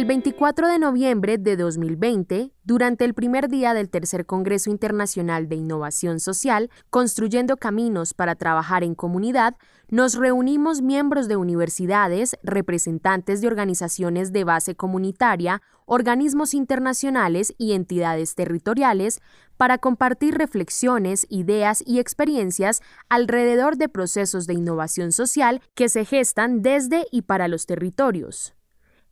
El 24 de noviembre de 2020, durante el primer día del Tercer Congreso Internacional de Innovación Social, Construyendo Caminos para Trabajar en Comunidad, nos reunimos miembros de universidades, representantes de organizaciones de base comunitaria, organismos internacionales y entidades territoriales para compartir reflexiones, ideas y experiencias alrededor de procesos de innovación social que se gestan desde y para los territorios.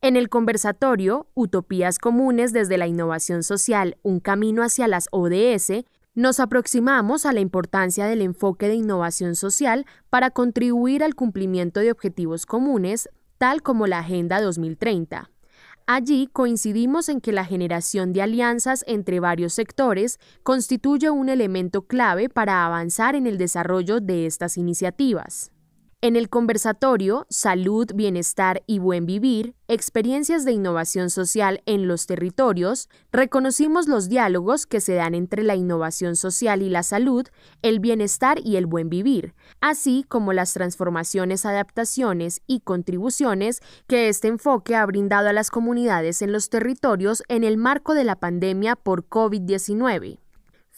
En el conversatorio Utopías comunes desde la innovación social, un camino hacia las ODS, nos aproximamos a la importancia del enfoque de innovación social para contribuir al cumplimiento de objetivos comunes, tal como la Agenda 2030. Allí coincidimos en que la generación de alianzas entre varios sectores constituye un elemento clave para avanzar en el desarrollo de estas iniciativas. En el conversatorio Salud, Bienestar y Buen Vivir, Experiencias de Innovación Social en los Territorios, reconocimos los diálogos que se dan entre la innovación social y la salud, el bienestar y el buen vivir, así como las transformaciones, adaptaciones y contribuciones que este enfoque ha brindado a las comunidades en los territorios en el marco de la pandemia por COVID-19.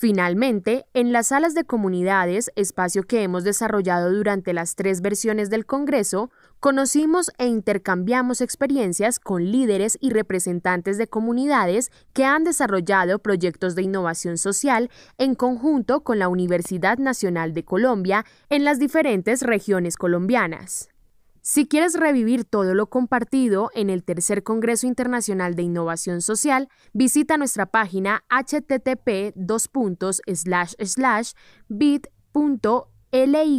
Finalmente, en las salas de comunidades, espacio que hemos desarrollado durante las tres versiones del Congreso, conocimos e intercambiamos experiencias con líderes y representantes de comunidades que han desarrollado proyectos de innovación social en conjunto con la Universidad Nacional de Colombia en las diferentes regiones colombianas. Si quieres revivir todo lo compartido en el Tercer Congreso Internacional de Innovación Social, visita nuestra página http bit.ly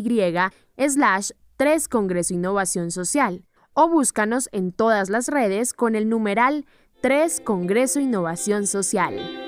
3 Congreso Innovación Social o búscanos en todas las redes con el numeral 3 Congreso Innovación Social.